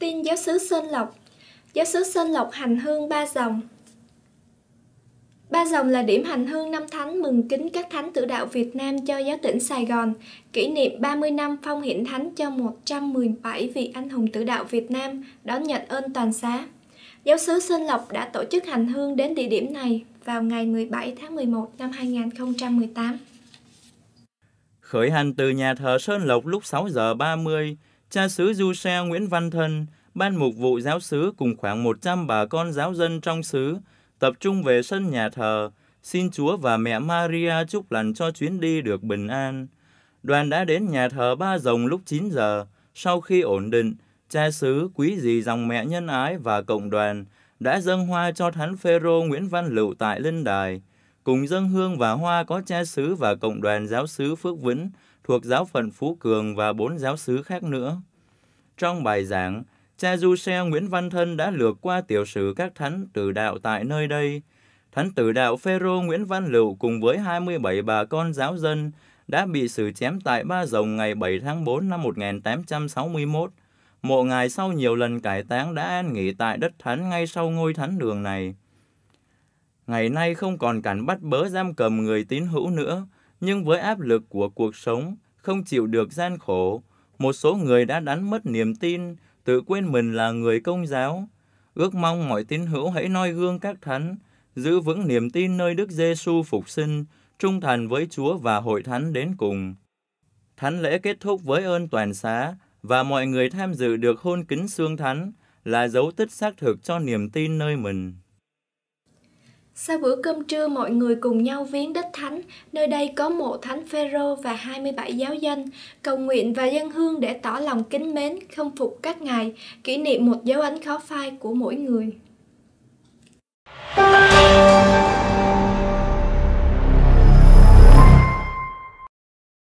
Tin giáo sứ Sơn Lộc Giáo sứ Sơn Lộc hành hương ba dòng Ba dòng là điểm hành hương năm thánh mừng kính các thánh tử đạo Việt Nam cho giáo tỉnh Sài Gòn, kỷ niệm 30 năm phong hiển thánh cho 117 vị anh hùng tử đạo Việt Nam đón nhận ơn toàn xá. Giáo sứ Sơn Lộc đã tổ chức hành hương đến địa điểm này vào ngày 17 tháng 11 năm 2018. Khởi hành từ nhà thờ Sơn Lộc lúc 6 giờ 30 cha xứ Du Xe Nguyễn Văn Thân, ban mục vụ giáo xứ cùng khoảng 100 bà con giáo dân trong xứ tập trung về sân nhà thờ, xin Chúa và mẹ Maria chúc lành cho chuyến đi được bình an. Đoàn đã đến nhà thờ Ba Rồng lúc 9 giờ. Sau khi ổn định, cha xứ, quý dì dòng mẹ nhân ái và cộng đoàn đã dâng hoa cho Thánh Phêrô Nguyễn Văn Lựu tại Linh Đài. Cùng dâng hương và hoa có cha xứ và cộng đoàn giáo xứ Phước Vĩnh thuộc giáo phận Phú Cường và bốn giáo sứ khác nữa. Trong bài giảng, cha Du Xe Nguyễn Văn Thân đã lược qua tiểu sử các thánh tử đạo tại nơi đây. Thánh tử đạo Phêrô Nguyễn Văn Lựu cùng với 27 bà con giáo dân đã bị xử chém tại Ba Rồng ngày 7 tháng 4 năm 1861. Mộ ngài sau nhiều lần cải táng đã an nghỉ tại đất thánh ngay sau ngôi thánh đường này. Ngày nay không còn cảnh bắt bớ giam cầm người tín hữu nữa, nhưng với áp lực của cuộc sống, không chịu được gian khổ, một số người đã đánh mất niềm tin, tự quên mình là người công giáo. Ước mong mọi tín hữu hãy noi gương các thánh, giữ vững niềm tin nơi Đức Giêsu phục sinh, trung thành với Chúa và hội thánh đến cùng. Thánh lễ kết thúc với ơn toàn xá và mọi người tham dự được hôn kính xương thánh là dấu tích xác thực cho niềm tin nơi mình. Sau bữa cơm trưa mọi người cùng nhau viếng đất thánh, nơi đây có mộ thánh Phêrô và 27 giáo dân, cầu nguyện và dân hương để tỏ lòng kính mến, khâm phục các ngài, kỷ niệm một dấu ấn khó phai của mỗi người.